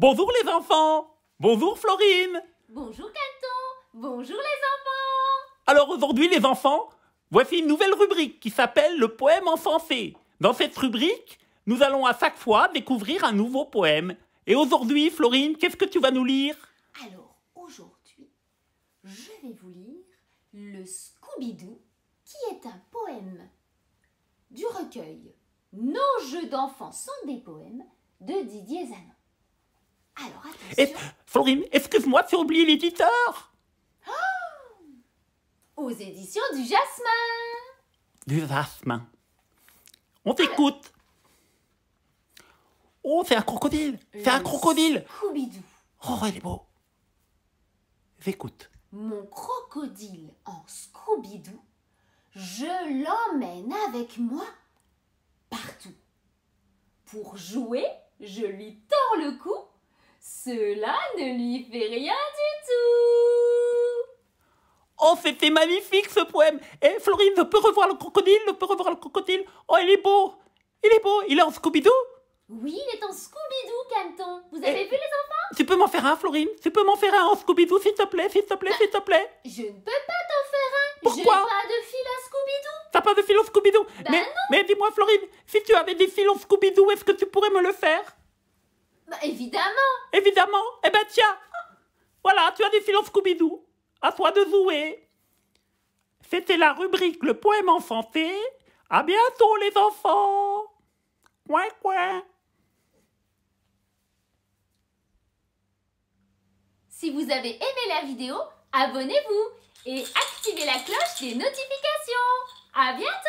Bonjour les enfants Bonjour Florine Bonjour Caton. Bonjour les enfants Alors aujourd'hui les enfants, voici une nouvelle rubrique qui s'appelle le poème enfanté. Dans cette rubrique, nous allons à chaque fois découvrir un nouveau poème. Et aujourd'hui Florine, qu'est-ce que tu vas nous lire Alors aujourd'hui, je vais vous lire le Scooby-Doo qui est un poème du recueil Nos jeux d'enfants sont des poèmes de Didier Zanon. Alors, attention. Florine, excuse-moi, tu oublié l'éditeur. Oh. Aux éditions du Jasmin. Du Jasmin. On t'écoute. Oh, c'est un crocodile. C'est un euh, crocodile. scooby Oh, il est beau. J'écoute. Mon crocodile en scooby je l'emmène avec moi partout. Pour jouer, je lui tords le cou cela ne lui fait rien du tout. Oh, c'était magnifique ce poème. Et Florine, ne peut revoir le crocodile, ne peut revoir le crocodile. Oh, il est beau. Il est beau. Il est en Scooby-Doo Oui, il est en Scooby-Doo, Canton. Vous avez vu les enfants Tu peux m'en faire un, Florine Tu peux m'en faire un en Scooby-Doo, s'il te plaît, s'il te plaît, bah, s'il te plaît Je ne peux pas t'en faire un. Pourquoi J'ai pas de fil en Scooby-Doo. pas de fil en Scooby-Doo mais, mais dis-moi, Florine, si tu avais des fils en Scooby-Doo, est-ce que tu pourrais me le faire bah, évidemment Évidemment Eh ben tiens Voilà, tu as des filons Scooby-Doo. À toi de jouer C'était la rubrique Le poème enfanté. À bientôt, les enfants Coin, coin Si vous avez aimé la vidéo, abonnez-vous et activez la cloche des notifications. À bientôt!